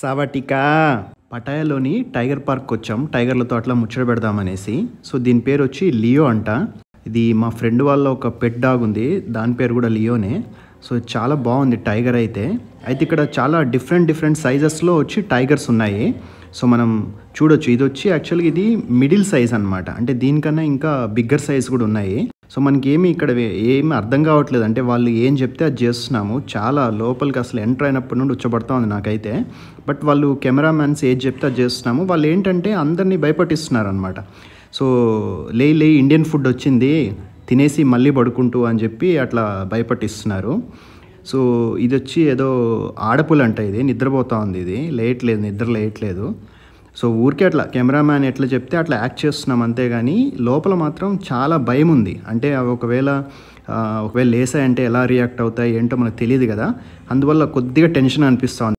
సవటికా పటాయాలోని tiger park వచ్చాం టైగర్లతో అట్లా ముచ్చట పెడదామనేసి సో దీని పేరు వచ్చి లియో అంట ఇది మా ఫ్రెండ్ వాళ్ళ ఒక పెట్ డాగ్ ఉంది దాని పేరు కూడా లియోనే సో చాలా బాగుంది టైగర్ అయితే అయితే ఇక్కడ చాలా డిఫరెంట్ డిఫరెంట్ సైజెస్లో వచ్చి టైగర్స్ ఉన్నాయి సో మనం చూడొచ్చు ఇది వచ్చి యాక్చువల్గా ఇది మిడిల్ సైజ్ అనమాట అంటే దీనికన్నా ఇంకా బిగ్గర్ సైజ్ కూడా ఉన్నాయి సో మనకి ఏమి ఇక్కడ ఏమి అర్థం కావట్లేదు అంటే వాళ్ళు ఏం చెప్తే అది చేస్తున్నాము చాలా లోపలికి అసలు ఎంటర్ అయినప్పటి నుండి ఉచ్చబడతా ఉంది నాకైతే బట్ వాళ్ళు కెమెరామ్యాన్స్ ఏది చెప్తే అది చేస్తున్నాము వాళ్ళు ఏంటంటే అందరినీ భయపట్టిస్తున్నారు అనమాట సో లే లే ఇండియన్ ఫుడ్ వచ్చింది తినేసి మళ్ళీ పడుకుంటూ అని చెప్పి అట్లా భయపట్టిస్తున్నారు సో ఇది వచ్చి ఏదో ఆడపులు అంట ఇది నిద్రపోతూ ఉంది ఇది లేయట్లేదు నిద్ర లేయట్లేదు సో ఊరికే అట్లా కెమెరామ్యాన్ ఎట్లా చెప్తే అట్లా యాక్ట్ చేస్తున్నాం అంతేగాని లోపల మాత్రం చాలా భయం ఉంది అంటే అవి ఒకవేళ ఒకవేళ లేసాయంటే ఎలా రియాక్ట్ అవుతాయి ఏంటో మనకు తెలియదు కదా అందువల్ల కొద్దిగా టెన్షన్ అనిపిస్తూ